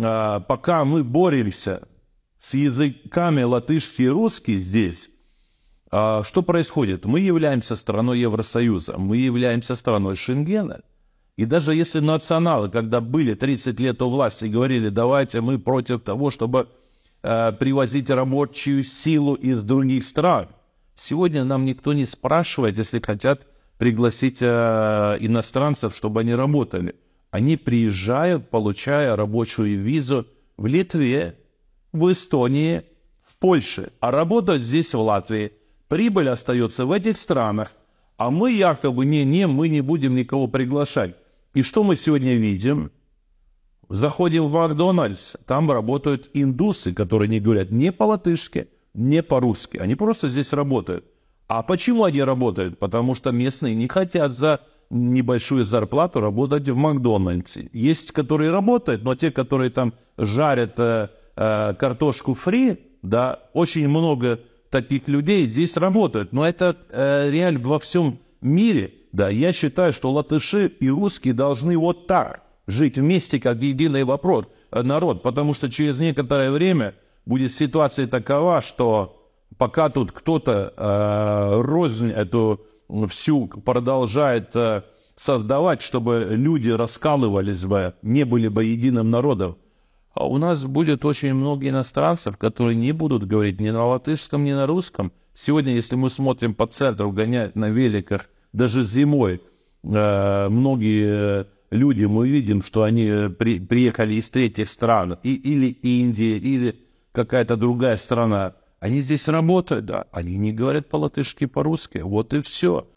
А, пока мы боремся с языками латышский и русский здесь, а, что происходит? Мы являемся страной Евросоюза, мы являемся страной Шенгена. И даже если националы, когда были 30 лет у власти, говорили, давайте мы против того, чтобы а, привозить рабочую силу из других стран, сегодня нам никто не спрашивает, если хотят пригласить иностранцев, чтобы они работали. Они приезжают, получая рабочую визу в Литве, в Эстонии, в Польше, а работают здесь, в Латвии. Прибыль остается в этих странах, а мы якобы не-не, мы не будем никого приглашать. И что мы сегодня видим? Заходим в Макдональдс, там работают индусы, которые не говорят ни по-латышски, ни по-русски. Они просто здесь работают. А почему они работают? Потому что местные не хотят за небольшую зарплату работать в Макдональдсе. Есть, которые работают, но те, которые там жарят э, э, картошку фри, да, очень много таких людей здесь работают. Но это э, реально во всем мире. Да, я считаю, что латыши и русские должны вот так жить вместе, как единый вопрос, э, народ. Потому что через некоторое время будет ситуация такова, что пока тут кто-то э, рознь эту Э, всю продолжает э, создавать, чтобы люди раскалывались бы, не были бы единым народом. А у нас будет очень много иностранцев, которые не будут говорить ни на латышском, ни на русском. Сегодня, если мы смотрим по центру, гоняют на великах, даже зимой, э, многие люди, мы видим, что они при, приехали из третьих стран, и, или Индия, или какая-то другая страна. Они здесь работают, да, они не говорят по-латышски, по-русски, вот и все.